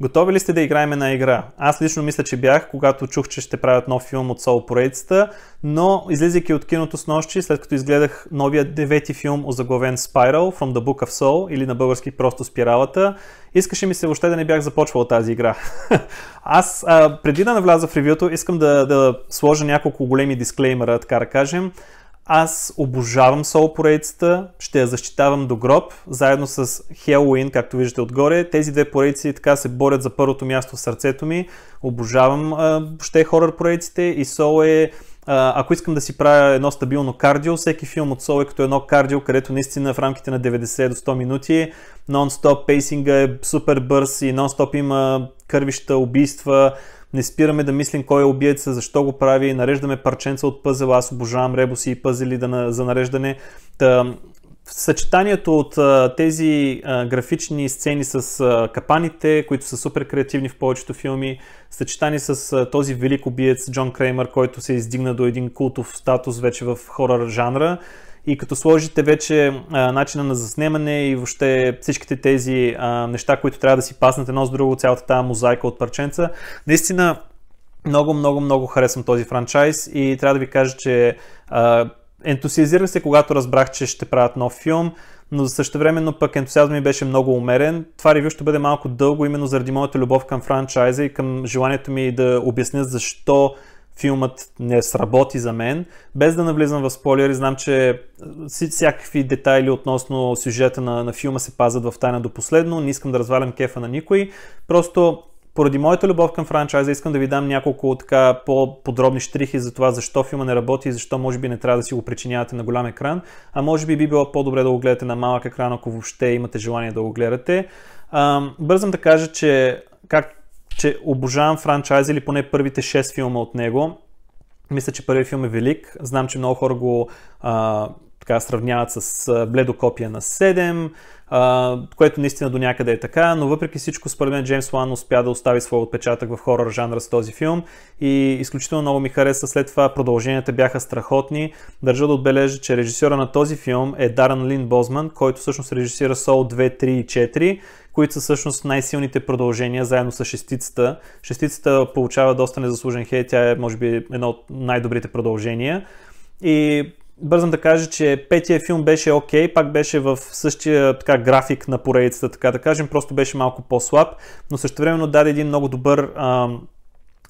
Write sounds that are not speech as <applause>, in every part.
Готови ли сте да играем на игра? Аз лично мисля, че бях, когато чух, че ще правят нов филм от Сол поредицата, но излизайки от киното с нощи, след като изгледах новия девети филм озаглавен Spiral From the Book of Soul или на български просто Спиралата, искаше ми се въобще да не бях започвал тази игра. <laughs> Аз а, преди да навляза в ревюто, искам да, да сложа няколко големи дисклеймера, така да кажем. Аз обожавам соло поредицата, ще я защитавам до гроб, заедно с Halloween, както виждате отгоре. Тези две поредици така се борят за първото място в сърцето ми. Обожавам въобще хорър поредиците и соло е ако искам да си правя едно стабилно кардио, всеки филм от Сол е като едно кардио, където наистина в рамките на 90 до 100 минути нон-стоп пейсинга е супер бърз и нон-стоп има кървища, убийства, не спираме да мислим кой е убиеца, защо го прави, нареждаме парченца от пъзела, аз обожавам ребуси и пъзели да, за нареждане. Та, съчетанието от а, тези а, графични сцени с а, капаните, които са супер креативни в повечето филми, съчетани с а, този велик убиец Джон Креймър, който се издигна до един култов статус вече в хорър жанра, и като сложите вече а, начина на заснемане и въобще всичките тези а, неща, които трябва да си паснат едно с друго, цялата тази мозайка от парченца, наистина много, много, много харесвам този франчайз и трябва да ви кажа, че а, ентусиазирах се, когато разбрах, че ще правят нов филм, но за същевременно пък ентусиазмът ми беше много умерен. Това ревю ще бъде малко дълго, именно заради моята любов към франчайза и към желанието ми да обясня защо филмът не сработи за мен. Без да навлизам в спойлери, знам, че е, всякакви детайли относно сюжета на, на филма се пазят в тайна до последно. Не искам да развалям кефа на никой. Просто поради моята любов към франчайза искам да ви дам няколко така по-подробни штрихи за това защо филма не работи и защо може би не трябва да си го причинявате на голям екран, а може би би било по-добре да го гледате на малък екран, ако въобще имате желание да го гледате. бързам да кажа, че как че обожавам франчайза или поне първите 6 филма от него. Мисля, че първият филм е велик. Знам, че много хора го а, така сравняват с бледо копия на 7, а, което наистина до някъде е така, но въпреки всичко, според мен Джеймс Лан успя да остави своя отпечатък в хорор жанра с този филм и изключително много ми хареса. След това продълженията бяха страхотни. Държа да отбележа, че режисьора на този филм е Даран Лин Бозман, който всъщност режисира Сол 2, 3 и 4 които са всъщност най-силните продължения заедно с шестицата. Шестицата получава доста незаслужен хейт, тя е може би едно от най-добрите продължения. И бързам да кажа, че петия филм беше окей, okay, пак беше в същия така, график на поредицата, така да кажем, просто беше малко по-слаб, но същевременно даде един много добър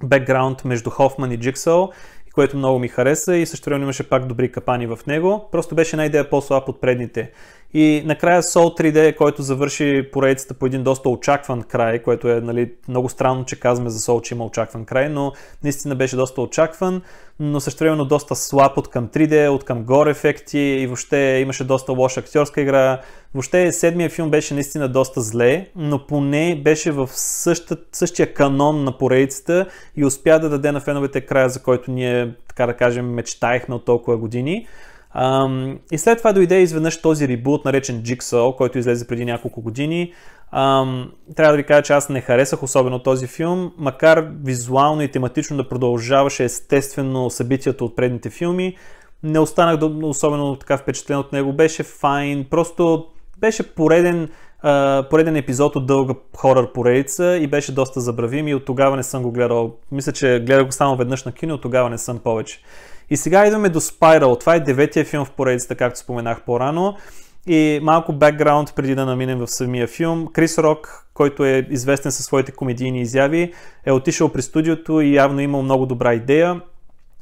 бекграунд между Хофман и Джиксъл което много ми хареса и също време имаше пак добри капани в него. Просто беше една идея по-слаб от предните. И накрая Soul 3D, който завърши поредицата по един доста очакван край, което е нали, много странно, че казваме за Soul, че има очакван край, но наистина беше доста очакван, но същевременно доста слаб от към 3D, от към горе ефекти и въобще имаше доста лоша актьорска игра, Въобще седмия филм беше наистина доста зле, но поне беше в съща, същия канон на поредицата и успя да даде на феновете края, за който ние, така да кажем, мечтаехме от толкова години. Ам, и след това дойде изведнъж този ребут, наречен Jigsaw, който излезе преди няколко години. Ам, трябва да ви кажа, че аз не харесах особено този филм, макар визуално и тематично да продължаваше естествено събитията от предните филми. Не останах особено така впечатлен от него, беше файн, просто беше пореден, а, пореден епизод от дълга хорър поредица и беше доста забравим и от тогава не съм го гледал. Мисля, че гледах го само веднъж на кино, от тогава не съм повече. И сега идваме до Spiral. Това е деветия филм в поредицата, както споменах по-рано. И малко бекграунд преди да наминем в самия филм. Крис Рок, който е известен със своите комедийни изяви, е отишъл при студиото и явно имал много добра идея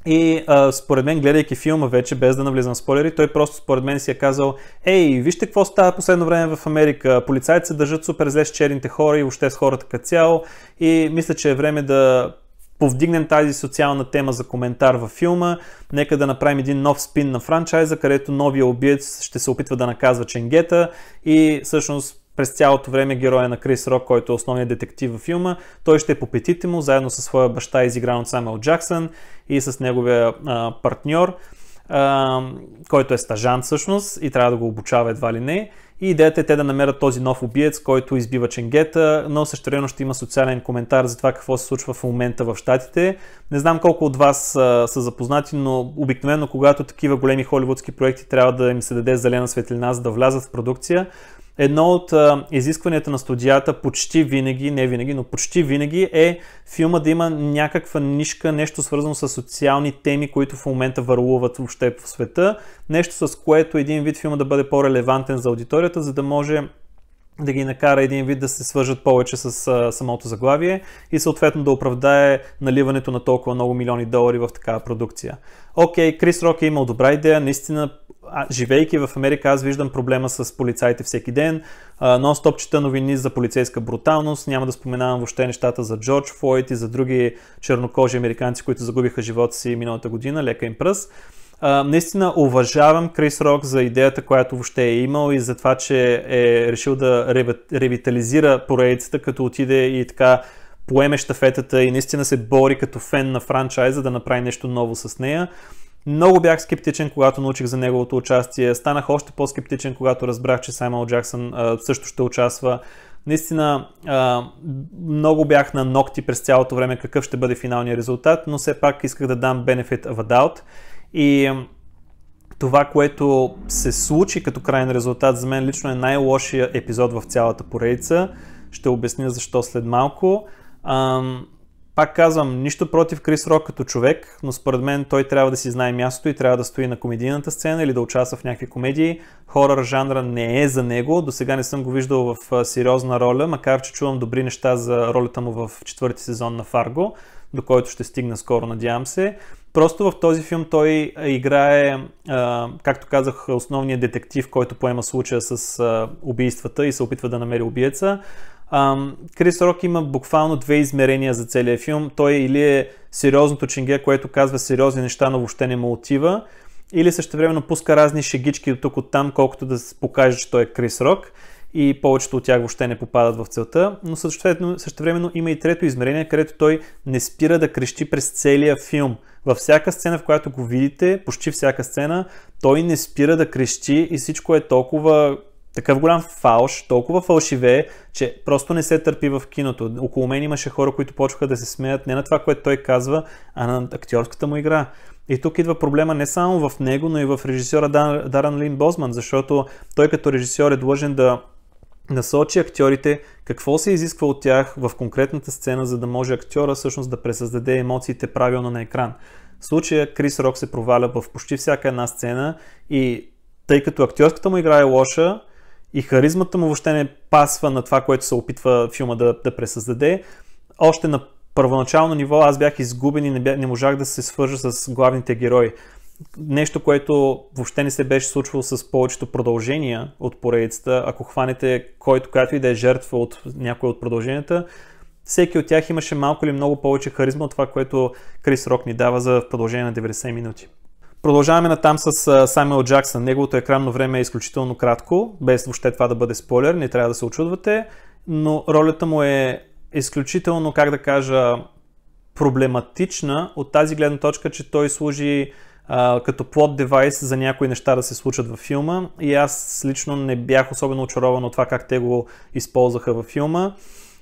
и а, според мен, гледайки филма вече, без да навлизам в спойлери, той просто според мен си е казал, ей, вижте какво става последно време в Америка. Полицайите се държат супер зле с черните хора и въобще с хората като цяло. И мисля, че е време да повдигнем тази социална тема за коментар във филма. Нека да направим един нов спин на франчайза, където новия убиец ще се опитва да наказва ченгета и всъщност през цялото време героя на Крис Рок, който е основният детектив във филма. Той ще е по петите му, заедно с своя баща, изигран от Самел Джаксън и с неговия а, партньор, а, който е стажант всъщност и трябва да го обучава едва ли не. И идеята е те да намерят този нов убиец, който избива ченгета, но същевременно ще има социален коментар за това какво се случва в момента в Штатите. Не знам колко от вас а, са запознати, но обикновено когато такива големи холивудски проекти трябва да им се даде зелена светлина, за да влязат в продукция, Едно от а, изискванията на студията почти винаги, не винаги, но почти винаги е филма да има някаква нишка, нещо свързано с социални теми, които в момента върлуват въобще по света, нещо с което един вид филма да бъде по-релевантен за аудиторията, за да може да ги накара един вид да се свържат повече с а, самото заглавие и съответно да оправдае наливането на толкова много милиони долари в такава продукция. Окей, Крис Рок е имал добра идея, наистина живейки в Америка, аз виждам проблема с полицаите всеки ден. нон-стоп чета новини за полицейска бруталност. Няма да споменавам въобще нещата за Джордж Флойд и за други чернокожи американци, които загубиха живота си миналата година. Лека им пръст а, наистина уважавам Крис Рок за идеята, която въобще е имал и за това, че е решил да ревитализира поредицата, като отиде и така поеме щафетата и наистина се бори като фен на франчайза да направи нещо ново с нея. Много бях скептичен, когато научих за неговото участие. Станах още по-скептичен, когато разбрах, че Саймъл Джаксън също ще участва. Наистина, а, много бях на ногти през цялото време какъв ще бъде финалният резултат, но все пак исках да дам benefit of a doubt. И това, което се случи като крайен резултат, за мен лично е най-лошия епизод в цялата поредица. Ще обясня защо след малко. Ам, пак казвам, нищо против Крис Рок като човек, но според мен той трябва да си знае мястото и трябва да стои на комедийната сцена или да участва в някакви комедии. Хорър жанра не е за него. До сега не съм го виждал в сериозна роля, макар че чувам добри неща за ролята му в четвърти сезон на Фарго, до който ще стигна скоро, надявам се. Просто в този филм той играе, а, както казах, основния детектив, който поема случая с а, убийствата и се опитва да намери убиеца. А, Крис Рок има буквално две измерения за целия филм. Той или е сериозното ченге, което казва сериозни неща, но въобще не му отива, или същевременно пуска разни шегички от тук от там, колкото да покаже, че той е Крис Рок и повечето от тях въобще не попадат в целта, но същевременно, същевременно има и трето измерение, където той не спира да крещи през целия филм. Във всяка сцена, в която го видите, почти всяка сцена, той не спира да крещи и всичко е толкова такъв голям фалш, толкова фалшиве, че просто не се търпи в киното. Около мен имаше хора, които почваха да се смеят не на това, което той казва, а на актьорската му игра. И тук идва проблема не само в него, но и в режисьора Даран Лин Бозман, защото той като режисьор е длъжен да насочи актьорите, какво се изисква от тях в конкретната сцена, за да може актьора всъщност да пресъздаде емоциите правилно на екран. В случая Крис Рок се проваля в почти всяка една сцена и тъй като актьорската му игра е лоша и харизмата му въобще не пасва на това, което се опитва филма да, да пресъздаде, още на първоначално ниво аз бях изгубен и не, бях, не можах да се свържа с главните герои нещо, което въобще не се беше случвало с повечето продължения от поредицата. Ако хванете който, която и да е жертва от някоя от продълженията, всеки от тях имаше малко или много повече харизма от това, което Крис Рок ни дава за продължение на 90 минути. Продължаваме натам с Саймел Джаксън. Неговото екранно време е изключително кратко, без въобще това да бъде спойлер, не трябва да се очудвате, но ролята му е изключително, как да кажа, проблематична от тази гледна точка, че той служи а, като плод девайс за някои неща да се случат във филма и аз лично не бях особено очарован от това как те го използваха във филма.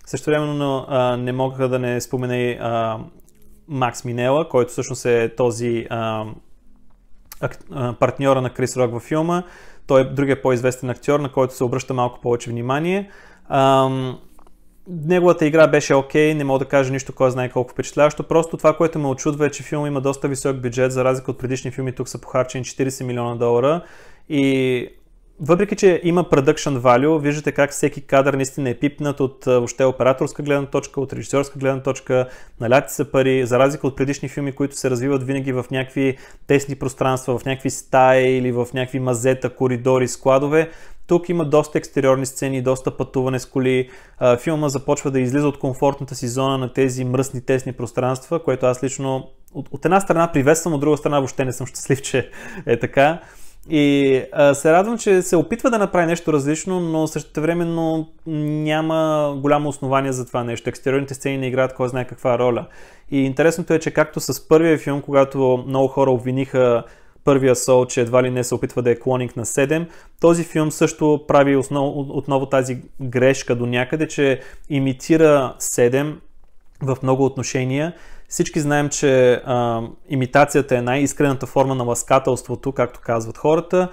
Също времено не мога да не спомена и а, Макс Минела, който всъщност е този а, а, партньора на Крис Рок във филма. Той е другия по-известен актьор, на който се обръща малко повече внимание. А, неговата игра беше окей, okay, не мога да кажа нищо, кой знае колко впечатляващо. Просто това, което ме очудва е, че филм има доста висок бюджет, за разлика от предишни филми, тук са похарчени 40 милиона долара. И въпреки, че има production value, виждате как всеки кадър наистина е пипнат от въобще операторска гледна точка, от режисьорска гледна точка, наляти са пари, за разлика от предишни филми, които се развиват винаги в някакви тесни пространства, в някакви стаи или в някакви мазета, коридори, складове. Тук има доста екстериорни сцени, доста пътуване с коли. Филма започва да излиза от комфортната си зона на тези мръсни, тесни пространства, което аз лично от, от една страна приветствам, от друга страна въобще не съм щастлив, <laughs> че е така. И а, се радвам, че се опитва да направи нещо различно, но същевременно няма голямо основание за това нещо. Екстериорните сцени не играят кой знае каква роля. И интересното е, че както с първия филм, когато много хора обвиниха първия сол, че едва ли не се опитва да е клонинг на 7. Този филм също прави основ, отново тази грешка до някъде, че имитира 7 в много отношения. Всички знаем, че а, имитацията е най-искрената форма на ласкателството, както казват хората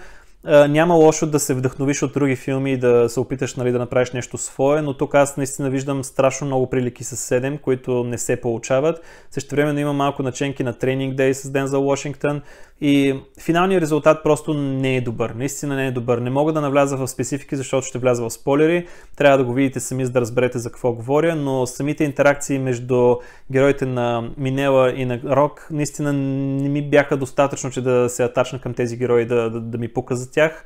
няма лошо да се вдъхновиш от други филми и да се опиташ нали, да направиш нещо свое, но тук аз наистина виждам страшно много прилики с 7, които не се получават. Също време има малко наченки на Training Day с Дензел Вашингтон и финалният резултат просто не е добър. Наистина не е добър. Не мога да навляза в специфики, защото ще вляза в спойлери. Трябва да го видите сами, за да разберете за какво говоря, но самите интеракции между героите на Минела и на Рок наистина не ми бяха достатъчно, че да се атачна към тези герои, да, да, да ми показват тях.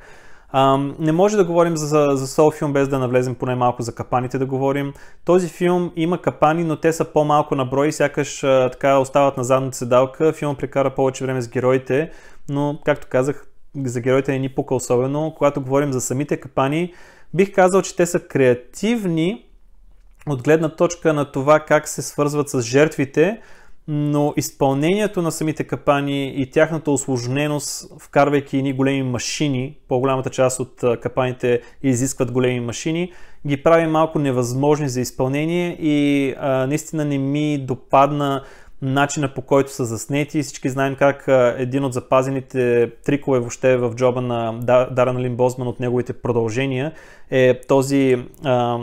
не може да говорим за, за сол филм без да навлезем поне малко за капаните да говорим. Този филм има капани, но те са по-малко на брой, сякаш а, така остават на задната седалка. Филмът прекара повече време с героите, но както казах, за героите не ни пука особено. Когато говорим за самите капани, бих казал, че те са креативни от гледна точка на това как се свързват с жертвите, но изпълнението на самите капани и тяхната осложненост, вкарвайки едни големи машини, по-голямата част от капаните изискват големи машини, ги прави малко невъзможни за изпълнение и а, наистина не ми допадна начина по който са заснети и всички знаем как един от запазените трикове въобще в джоба на Даран Лин Бозман от неговите продължения е този а,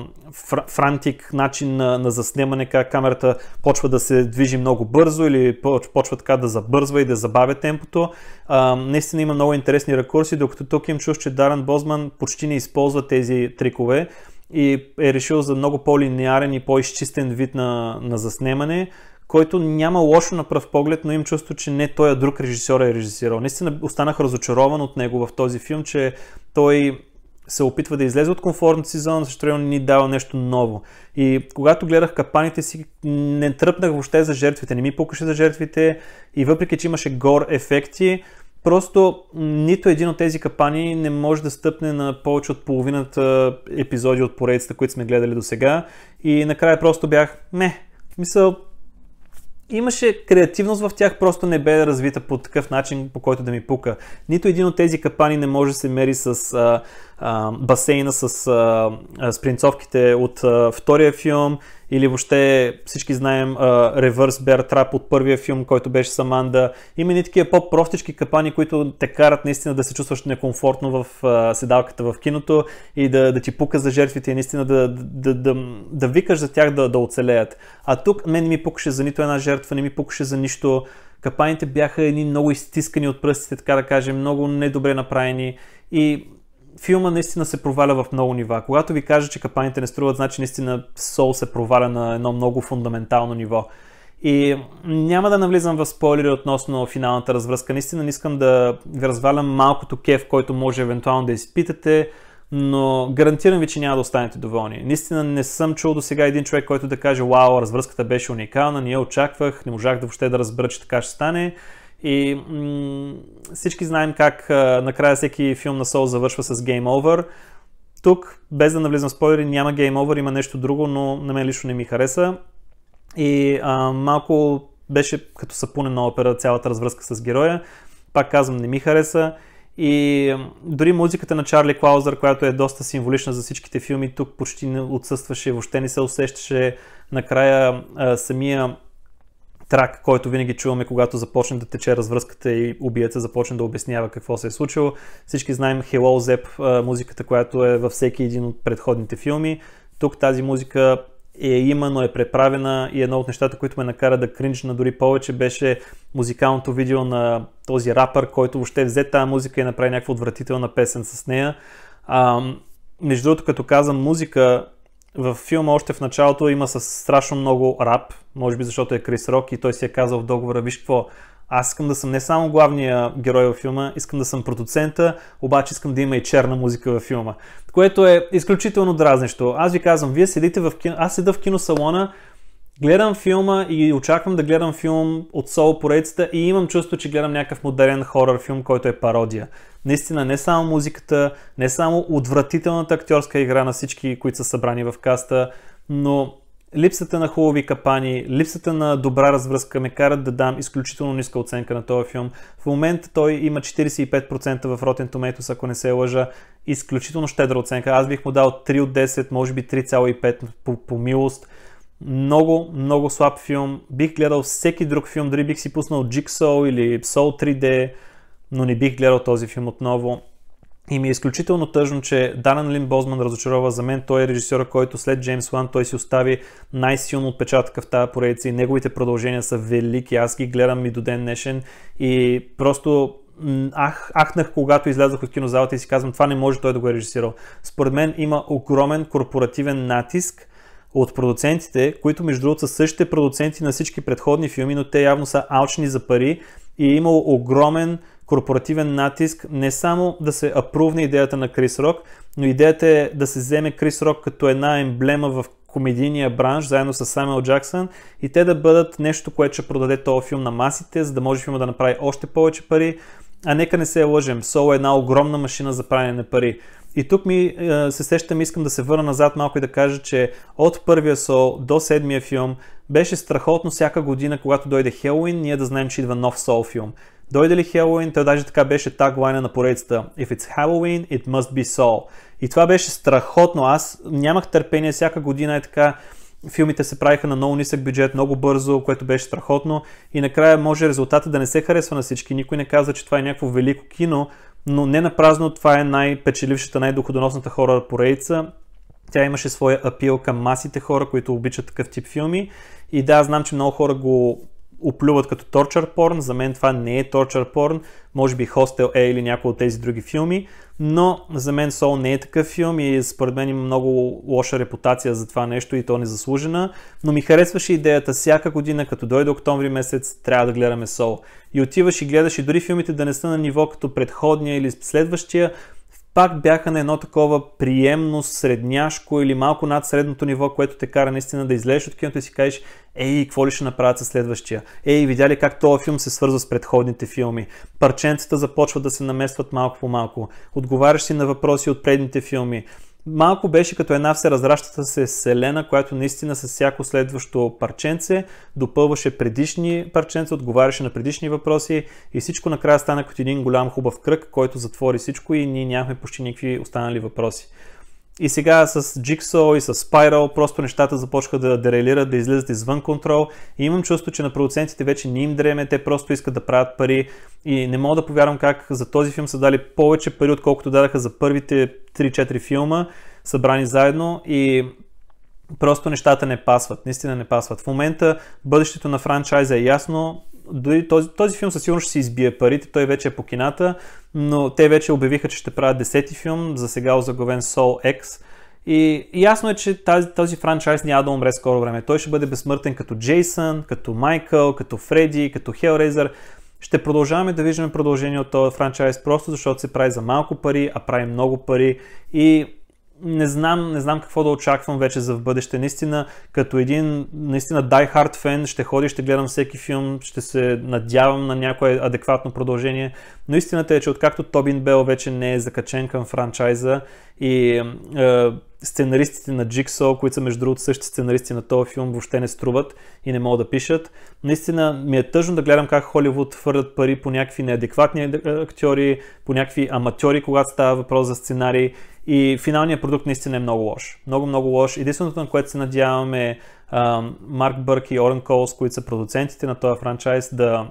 франтик начин на, на заснемане, как камерата почва да се движи много бързо или почва така да забързва и да забавя темпото. А, наистина има много интересни ракурси, докато тук им чуш, че Даран Бозман почти не използва тези трикове и е решил за много по-линеарен и по-изчистен вид на, на заснемане, който няма лошо на пръв поглед, но им чувство, че не той, а друг режисьор е режисирал. Наистина останах разочарован от него в този филм, че той се опитва да излезе от комфортната си зона, защото не ни дава нещо ново. И когато гледах капаните си, не тръпнах въобще за жертвите, не ми пукаше за жертвите и въпреки, че имаше гор ефекти, Просто нито един от тези капани не може да стъпне на повече от половината епизоди от поредицата, които сме гледали до сега. И накрая просто бях, не, мисъл, имаше креативност в тях, просто не бе развита по такъв начин, по който да ми пука. Нито един от тези капани не може да се мери с а, а, басейна, с а, спринцовките от а, втория филм или въобще всички знаем Reverse Bear Trap от първия филм, който беше Саманда. Има и такива по-простички капани, които те карат наистина да се чувстваш некомфортно в а, седалката в киното и да, да ти пука за жертвите и наистина да, да, да, да, да викаш за тях да, да оцелеят. А тук мен не ми пукаше за нито една жертва, не ми пукаше за нищо. Капаните бяха едни много изтискани от пръстите, така да кажем, много недобре направени и филма наистина се проваля в много нива. Когато ви кажа, че капаните не струват, значи наистина Сол се проваля на едно много фундаментално ниво. И няма да навлизам в спойлери относно финалната развръзка. Наистина не искам да ви развалям малкото кеф, който може евентуално да изпитате, но гарантирам ви, че няма да останете доволни. Наистина не съм чул до сега един човек, който да каже, вау, развръзката беше уникална, не я очаквах, не можах да въобще да разбера, че така ще стане. И м- всички знаем как а, накрая всеки филм на Сол завършва с Game Over. Тук, без да навлизам в спойлери, няма Game Over, има нещо друго, но на мен лично не ми хареса. И а, малко беше като сапуне на опера цялата развръзка с героя. Пак казвам, не ми хареса. И дори музиката на Чарли Клаузър, която е доста символична за всичките филми, тук почти не отсъстваше, въобще не се усещаше. Накрая а, самия трак, който винаги чуваме, когато започне да тече развръзката и убиеца започне да обяснява какво се е случило. Всички знаем Hello Zep, музиката, която е във всеки един от предходните филми. Тук тази музика е има, но е преправена и едно от нещата, които ме накара да кринжна дори повече беше музикалното видео на този рапър, който въобще взе тази музика и направи някаква отвратителна песен с нея. А, между другото, като казвам музика, в филма още в началото има с страшно много рап, може би защото е Крис Рок и той си е казал в договора, виж какво, аз искам да съм не само главния герой във филма, искам да съм продуцента, обаче искам да има и черна музика във филма. Което е изключително дразнещо. Аз ви казвам, вие седите в кино, аз седа в киносалона, Гледам филма и очаквам да гледам филм от соло поредицата и имам чувство, че гледам някакъв модерен хорър филм, който е пародия. Наистина, не само музиката, не само отвратителната актьорска игра на всички, които са събрани в каста, но липсата на хубави капани, липсата на добра развръзка ме карат да дам изключително ниска оценка на този филм. В момента той има 45% в Rotten Tomatoes, ако не се лъжа. Изключително щедра оценка. Аз бих му дал 3 от 10, може би 3,5 по, по милост. Много, много слаб филм. Бих гледал всеки друг филм, дори бих си пуснал Jigsaw или Soul 3D, но не бих гледал този филм отново. И ми е изключително тъжно, че Данан Лин Бозман разочарова за мен. Той е режисьора, който след Джеймс Уан той си остави най-силно отпечатъка в тази поредица и неговите продължения са велики. Аз ги гледам и до ден днешен и просто ах, ахнах, когато излязох от кинозалата и си казвам, това не може той да го е режисирал. Според мен има огромен корпоративен натиск от продуцентите, които между другото са същите продуценти на всички предходни филми, но те явно са алчни за пари и е имало огромен корпоративен натиск не само да се апрувне идеята на Крис Рок, но идеята е да се вземе Крис Рок като една емблема в комедийния бранш, заедно с Самел Джаксън, и те да бъдат нещо, което ще продаде този филм на масите, за да може филма да направи още повече пари. А нека не се лъжем, Сол е една огромна машина за правене на пари. И тук ми е, се сещам, искам да се върна назад малко и да кажа, че от първия сол до седмия филм беше страхотно всяка година, когато дойде Хелуин, ние да знаем, че идва нов сол филм. Дойде ли Хелуин, той даже така беше таглайна на поредицата If it's Halloween, it must be Soul. И това беше страхотно. Аз нямах търпение всяка година е така филмите се правиха на много нисък бюджет, много бързо, което беше страхотно и накрая може резултата да не се харесва на всички. Никой не казва, че това е някакво велико кино, но не на празно това е най-печелившата, най-доходоносната хора по рейца. Тя имаше своя апил към масите хора, които обичат такъв тип филми. И да, знам, че много хора го оплюват като торчър порн. За мен това не е торчър порн. Може би Хостел е или някои от тези други филми. Но за мен Сол не е такъв филм и според мен има много лоша репутация за това нещо и то незаслужена. Но ми харесваше идеята всяка година, като дойде октомври месец, трябва да гледаме Сол. И отиваш и гледаш и дори филмите да не са на ниво като предходния или следващия, пак бяха на едно такова приемно, средняшко или малко над средното ниво, което те кара наистина да излезеш от киното и си кажеш, ей, какво ли ще направят със следващия? Ей, видя ли как този филм се свързва с предходните филми? Парченцата започват да се наместват малко по малко. Отговаряш си на въпроси от предните филми малко беше като една всеразращата се Селена, която наистина с всяко следващо парченце допълваше предишни парченца, отговаряше на предишни въпроси и всичко накрая стана като един голям хубав кръг, който затвори всичко и ние нямахме почти никакви останали въпроси. И сега с Jigsaw и с Spiral просто нещата започнаха да дерелират, да излизат извън контрол. И имам чувство, че на продуцентите вече не им дреме, те просто искат да правят пари. И не мога да повярвам как за този филм са дали повече пари, отколкото дадаха за първите 3-4 филма, събрани заедно. И просто нещата не пасват, наистина не пасват. В момента бъдещето на франчайза е ясно, дори този, този филм със сигурност ще си избие парите, той вече е по кината, но те вече обявиха, че ще правят десети филм, за сега озаговен Soul X. И, и ясно е, че тази, този франчайз няма да умре скоро време. Той ще бъде безсмъртен като Джейсън, като Майкъл, като Фреди, като Хелрейзър. Ще продължаваме да виждаме продължение от този франчайз, просто защото се прави за малко пари, а прави много пари. И не знам, не знам какво да очаквам вече за в бъдеще. Наистина, като един наистина Die Hard фен, ще ходя, ще гледам всеки филм, ще се надявам на някое адекватно продължение. Но истината е, че откакто Тобин Бел вече не е закачен към франчайза и е, сценаристите на Джиксо, които са между другото същите сценаристи на този филм, въобще не струват и не могат да пишат. Наистина ми е тъжно да гледам как Холивуд хвърлят пари по някакви неадекватни е, актьори, по някакви аматьори, когато става въпрос за сценарии и финалният продукт наистина е много лош. Много, много лош. Единственото, на което се надяваме е Марк Бърк и Орен Колс, които са продуцентите на този франчайз, да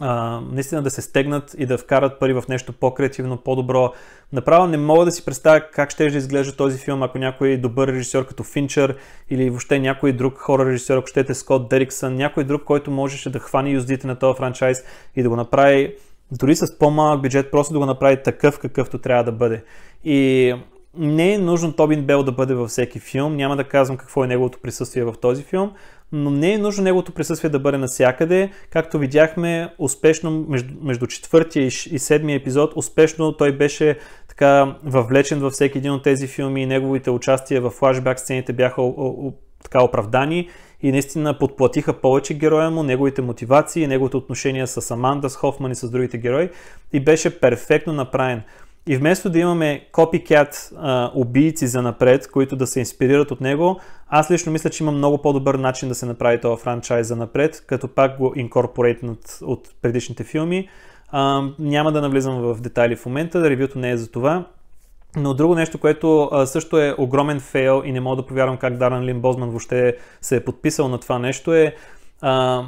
а, наистина да се стегнат и да вкарат пари в нещо по-креативно, по-добро. Направо не мога да си представя как ще изглежда този филм, ако някой добър режисьор като Финчер или въобще някой друг хора режисьор, ако щете Скот Дериксън, някой друг, който можеше да хване юздите на този франчайз и да го направи дори с по-малък бюджет, просто да го направи такъв, какъвто трябва да бъде. И не е нужно Тобин Бел да бъде във всеки филм, няма да казвам какво е неговото присъствие в този филм, но не е нужно неговото присъствие да бъде навсякъде. Както видяхме, успешно между, между четвъртия и, и седмия епизод, успешно той беше така въвлечен във всеки един от тези филми и неговите участия в флашбак сцените бяха така оправдани и наистина подплатиха повече героя му, неговите мотивации, неговото отношение с Аманда, с Хофман и с другите герои и беше перфектно направен. И вместо да имаме копикят убийци за напред, които да се инспирират от него, аз лично мисля, че има много по-добър начин да се направи този франчайз за напред, като пак го инкорпорейтнат от предишните филми. А, няма да навлизам в детайли в момента, ревюто не е за това. Но друго нещо, което а, също е огромен фейл и не мога да повярвам как Даран Лин Бозман въобще се е подписал на това нещо е а,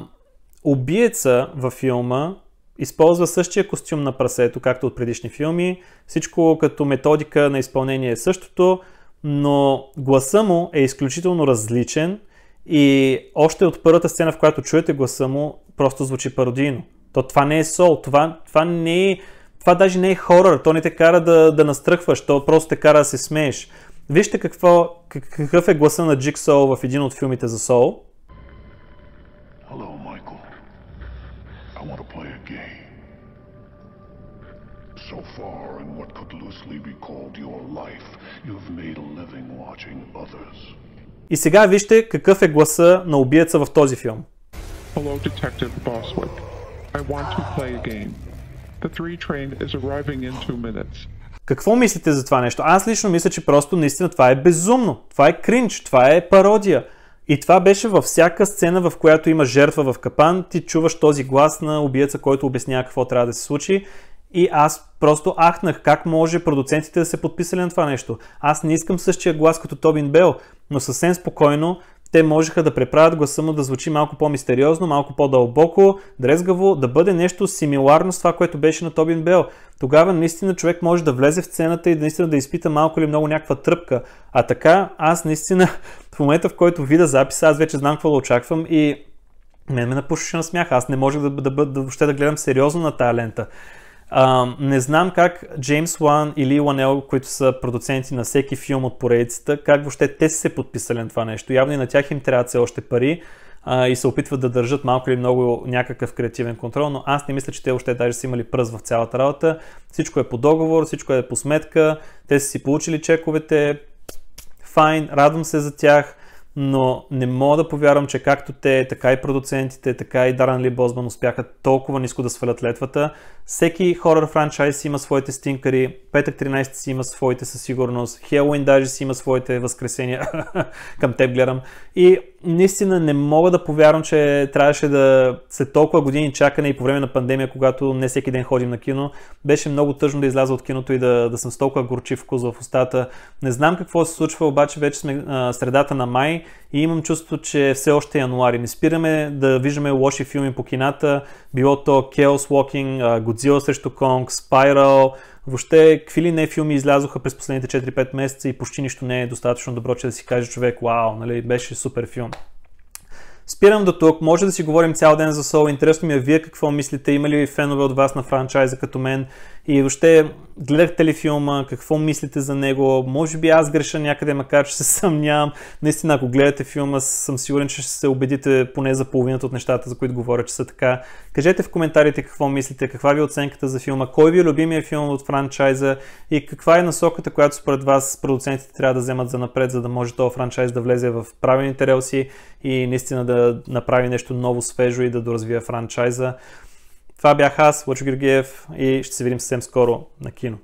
убиеца във филма използва същия костюм на прасето, както от предишни филми. Всичко като методика на изпълнение е същото, но гласа му е изключително различен и още от първата сцена, в която чуете гласа му, просто звучи пародийно. То това не е сол, това, това не е това даже не е хорър, то не те кара да, да настръхваш, то просто те кара да се смееш. Вижте какво, какъв е гласа на Джик Сол в един от филмите за Сол. So far in what could loosely be called your life, you've made a living watching others. И сега вижте какъв е гласа на убиеца в този филм. Hello, Detective Boswick. I want to play a game. Какво мислите за това нещо? Аз лично мисля, че просто наистина това е безумно. Това е кринч, това е пародия. И това беше във всяка сцена, в която има жертва в капан, ти чуваш този глас на убиеца, който обяснява какво трябва да се случи. И аз просто ахнах как може продуцентите да се подписали на това нещо. Аз не искам същия глас като Тобин Бел, но съвсем спокойно те можеха да преправят гласа му да звучи малко по-мистериозно, малко по-дълбоко, дрезгаво, да бъде нещо симиларно с това, което беше на Тобин Бел. Тогава наистина човек може да влезе в сцената и наистина да изпита малко или много някаква тръпка. А така, аз наистина <laughs> в момента, в който видя записа, аз вече знам какво да очаквам и мен ме напушеше на смях. Аз не можех да, да, да, да, въобще да гледам сериозно на тая лента. Uh, не знам как Джеймс Уан или Уанел, които са продуценти на всеки филм от поредицата, как въобще те са се подписали на това нещо. Явно и на тях им трябва все още пари а, uh, и се опитват да държат малко или много някакъв креативен контрол, но аз не мисля, че те още даже са имали пръз в цялата работа. Всичко е по договор, всичко е по сметка, те са си получили чековете, файн, радвам се за тях но не мога да повярвам, че както те, така и продуцентите, така и Даран Ли Бозман успяха толкова ниско да свалят летвата. Всеки хорър франчайз има своите стинкари, Петък 13 си има своите със сигурност, Хелуин даже си има своите възкресения, <laughs> към теб гледам. И наистина не мога да повярвам, че трябваше да след толкова години чакане и по време на пандемия, когато не всеки ден ходим на кино, беше много тъжно да изляза от киното и да, да съм с толкова горчив вкус в устата. Не знам какво се случва, обаче вече сме а, средата на май и имам чувство, че все още е януари. Не спираме да виждаме лоши филми по кината, било то Chaos Walking, Godzilla срещу Конг, Spiral, въобще какви ли не филми излязоха през последните 4-5 месеца и почти нищо не е достатъчно добро, че да си каже човек, вау, нали, беше супер филм. Спирам до тук. Може да си говорим цял ден за Соло. Интересно ми е вие какво мислите. Има ли фенове от вас на франчайза като мен? И въобще, гледахте ли филма, какво мислите за него, може би аз греша някъде, макар че се съмнявам. Наистина, ако гледате филма, съм сигурен, че ще се убедите поне за половината от нещата, за които говоря, че са така. Кажете в коментарите какво мислите, каква ви е оценката за филма, кой ви е любимия филм от франчайза и каква е насоката, която според вас продуцентите трябва да вземат за напред, за да може този франчайз да влезе в правилните релси и наистина да направи нещо ново, свежо и да доразвие франчайза. Това бях аз, Лъчо Георгиев и ще се видим съвсем скоро на кино.